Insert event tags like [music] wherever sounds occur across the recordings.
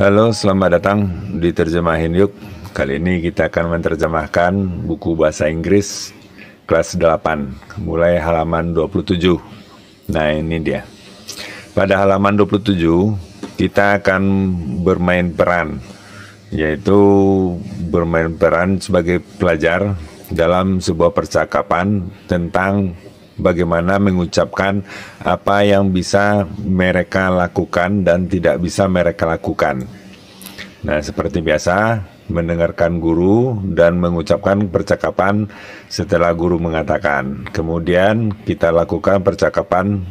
Halo, selamat datang di Terjemahin Yuk. Kali ini kita akan menerjemahkan buku bahasa Inggris kelas 8, mulai halaman 27. Nah, ini dia. Pada halaman 27, kita akan bermain peran, yaitu bermain peran sebagai pelajar dalam sebuah percakapan tentang bagaimana mengucapkan apa yang bisa mereka lakukan dan tidak bisa mereka lakukan. Nah, seperti biasa, mendengarkan guru dan mengucapkan percakapan setelah guru mengatakan. Kemudian kita lakukan percakapan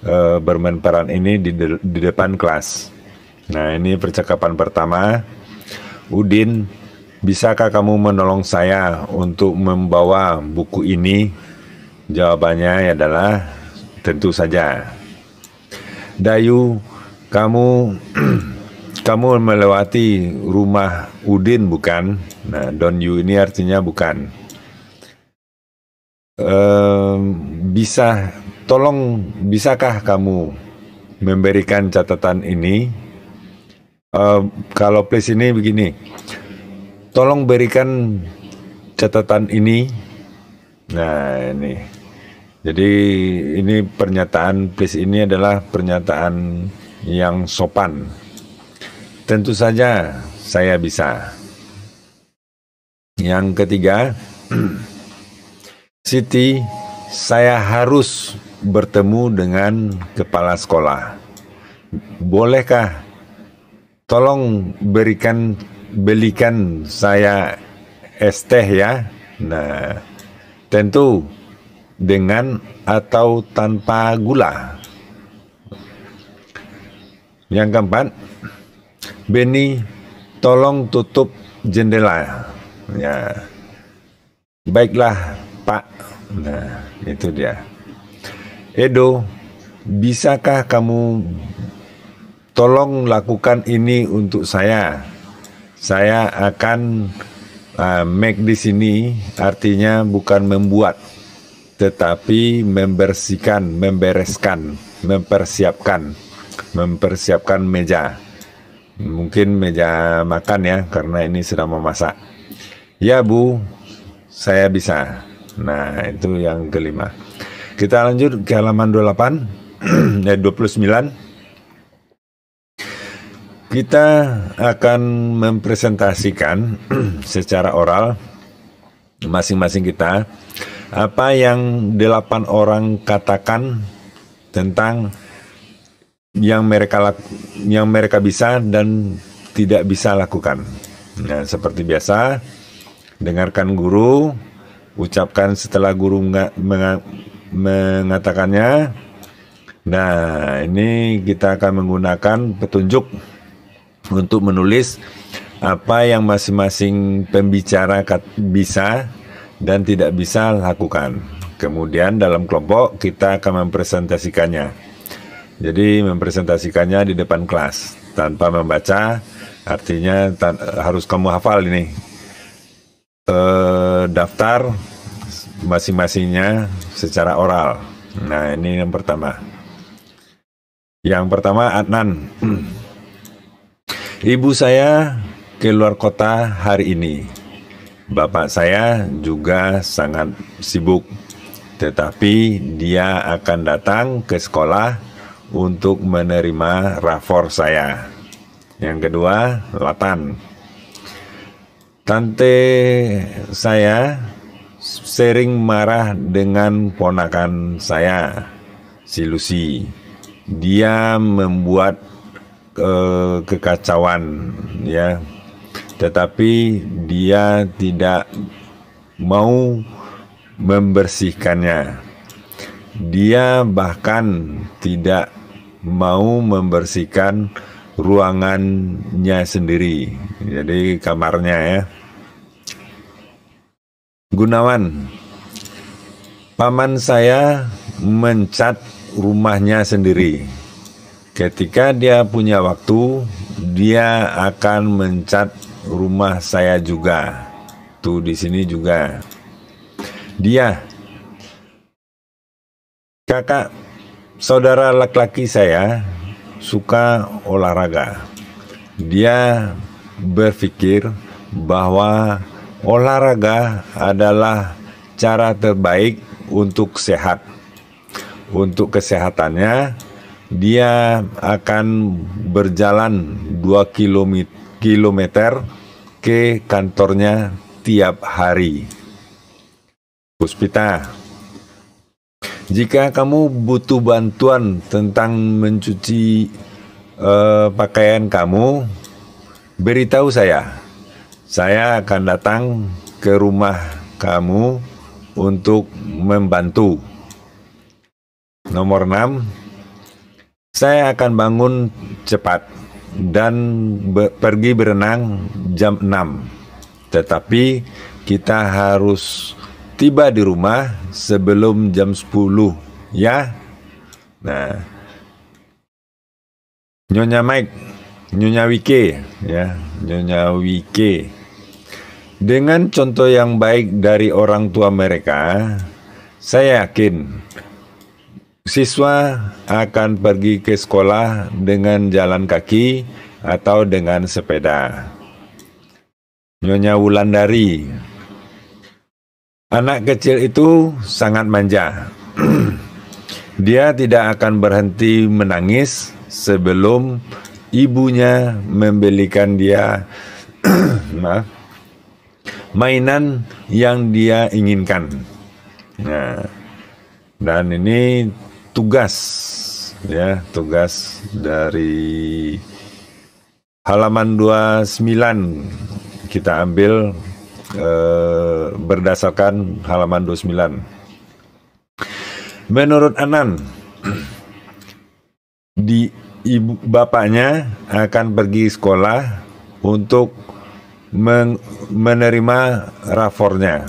e, bermain peran ini di, de di depan kelas. Nah, ini percakapan pertama. Udin, bisakah kamu menolong saya untuk membawa buku ini Jawabannya adalah tentu saja. Dayu, kamu [clears throat] kamu melewati rumah Udin bukan? Nah, Don Yu ini artinya bukan. bisa tolong bisakah kamu memberikan catatan ini? kalau please ini begini, tolong berikan catatan ini. Nah ini jadi ini pernyataan please ini adalah pernyataan yang sopan. Tentu saja saya bisa. Yang ketiga, [clears throat] Siti, saya harus bertemu dengan kepala sekolah. Bolehkah tolong berikan belikan saya es teh ya? Nah, tentu dengan atau tanpa gula. Yang keempat, Benny tolong tutup jendela. Ya. Baiklah, Pak. Nah, itu dia. Edo, bisakah kamu tolong lakukan ini untuk saya? Saya akan uh, make di sini artinya bukan membuat tetapi membersihkan, membereskan, mempersiapkan, mempersiapkan meja. Mungkin meja makan ya, karena ini sedang memasak. Ya Bu, saya bisa. Nah, itu yang kelima. Kita lanjut ke halaman 28, ya 29 kita akan mempresentasikan [clears throat] secara oral masing-masing kita apa yang delapan orang katakan tentang yang mereka laku, yang mereka bisa dan tidak bisa lakukan. Nah, seperti biasa, dengarkan guru, ucapkan setelah guru mengatakannya. Nah, ini kita akan menggunakan petunjuk untuk menulis apa yang masing-masing pembicara bisa dan tidak bisa lakukan. Kemudian dalam kelompok kita akan mempresentasikannya. Jadi mempresentasikannya di depan kelas tanpa membaca artinya harus kamu hafal ini. E, daftar masing-masingnya secara oral. Nah, ini yang pertama. Yang pertama Adnan. [clears throat] Ibu saya keluar kota hari ini bapak saya juga sangat sibuk, tetapi dia akan datang ke sekolah untuk menerima rapor saya. Yang kedua, Latan. Tante saya sering marah dengan ponakan saya, si Lucy. Dia membuat eh, kekacauan, ya, tetapi dia tidak mau membersihkannya. Dia bahkan tidak mau membersihkan ruangannya sendiri, jadi kamarnya ya. Gunawan, paman saya mencat rumahnya sendiri. Ketika dia punya waktu, dia akan mencat rumah saya juga. Tuh di sini juga. Dia kakak saudara laki-laki saya suka olahraga. Dia berpikir bahwa olahraga adalah cara terbaik untuk sehat. Untuk kesehatannya, dia akan berjalan 2 kilometer kilometer ke kantornya tiap hari. Puspita, jika kamu butuh bantuan tentang mencuci uh, pakaian kamu, beritahu saya. Saya akan datang ke rumah kamu untuk membantu. Nomor 6, saya akan bangun cepat dan be pergi berenang jam 6. Tetapi kita harus tiba di rumah sebelum jam 10 ya. Nah. Nyonya Mike, Nyonya Wike ya, Nyonya Wike. Dengan contoh yang baik dari orang tua mereka, saya yakin Siswa akan pergi ke sekolah dengan jalan kaki atau dengan sepeda. Nyonya Wulandari Anak kecil itu sangat manja. [clears throat] Dia tidak akan berhenti menangis sebelum ibunya membelikan dia [clears throat] maaf, mainan yang dia inginkan. Nah, dan ini tugas ya tugas dari halaman 29 kita ambil eh, berdasarkan halaman 29 menurut Anan [clears throat] di ibu bapaknya akan pergi sekolah untuk men menerima rapornya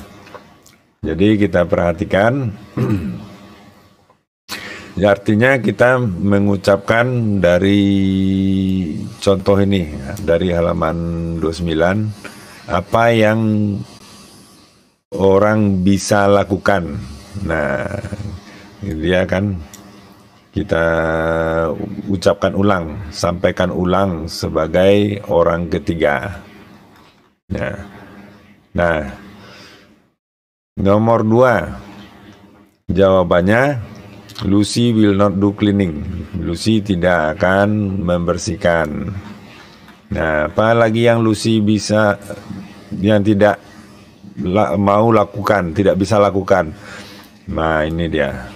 jadi kita perhatikan [clears throat] Ya, artinya kita mengucapkan dari contoh ini ya, dari halaman 29 apa yang orang bisa lakukan. Nah, dia kan kita ucapkan ulang, sampaikan ulang sebagai orang ketiga. Nah, nah nomor dua jawabannya Lucy will not do cleaning. Lucy tidak akan membersihkan. Nah, apalagi yang Lucy bisa yang tidak la, mau lakukan, tidak bisa lakukan? Nah, ini dia.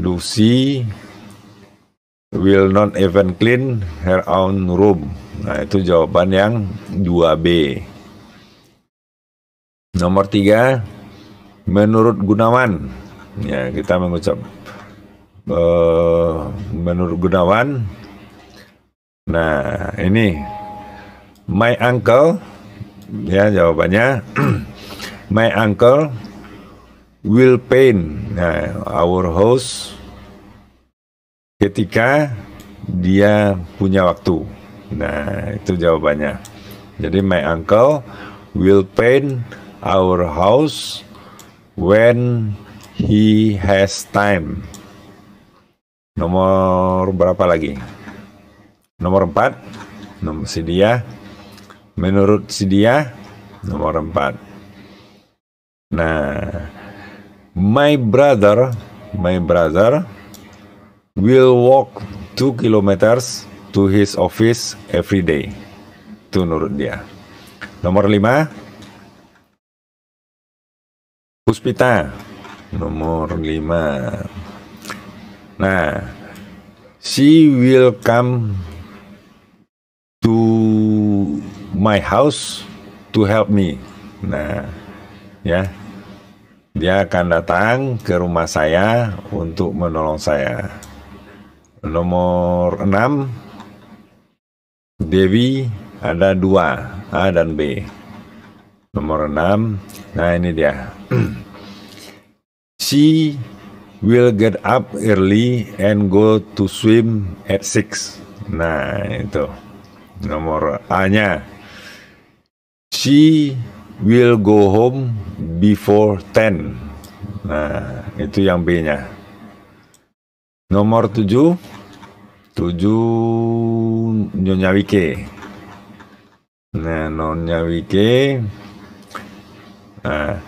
Lucy will not even clean her own room. Nah, itu jawaban yang 2B. Nomor 3, menurut Gunawan, ya kita mengucap uh, menurut Gunawan nah ini my uncle ya jawabannya [clears throat] my uncle will paint nah, our house ketika dia punya waktu nah itu jawabannya jadi my uncle will paint our house when He has time. Nomor berapa lagi? Nomor empat. Nomor si dia. Menurut si dia, nomor empat. Nah, my brother, my brother will walk two kilometers to his office every day. Itu menurut dia. Nomor lima. Puspita nomor 5 nah she will come to my house to help me nah ya dia akan datang ke rumah saya untuk menolong saya nomor 6 Dewi ada dua A dan B nomor 6 nah ini dia [clears throat] She will get up early and go to swim at six. Nah, itu nomor A-nya. She will go home before ten. Nah, itu yang B-nya. Nomor tujuh, tujuh Nyonya Wike. Nah, Nyonya Wike. Nah,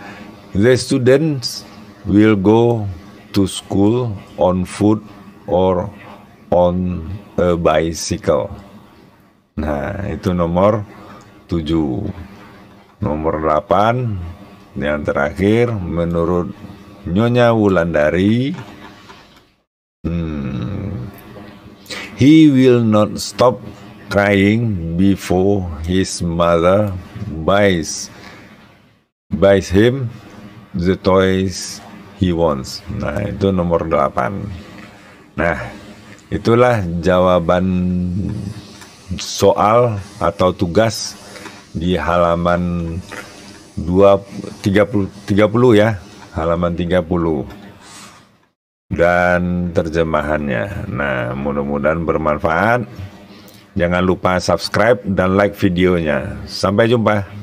the students will go to school on foot or on a bicycle. Nah, itu nomor 7. Nomor 8 yang terakhir menurut Nyonya Wulandari hmm, He will not stop crying before his mother buys buys him the toys he wants. Nah, itu nomor 8. Nah, itulah jawaban soal atau tugas di halaman 2 30 30 ya, halaman 30 dan terjemahannya. Nah, mudah-mudahan bermanfaat. Jangan lupa subscribe dan like videonya. Sampai jumpa.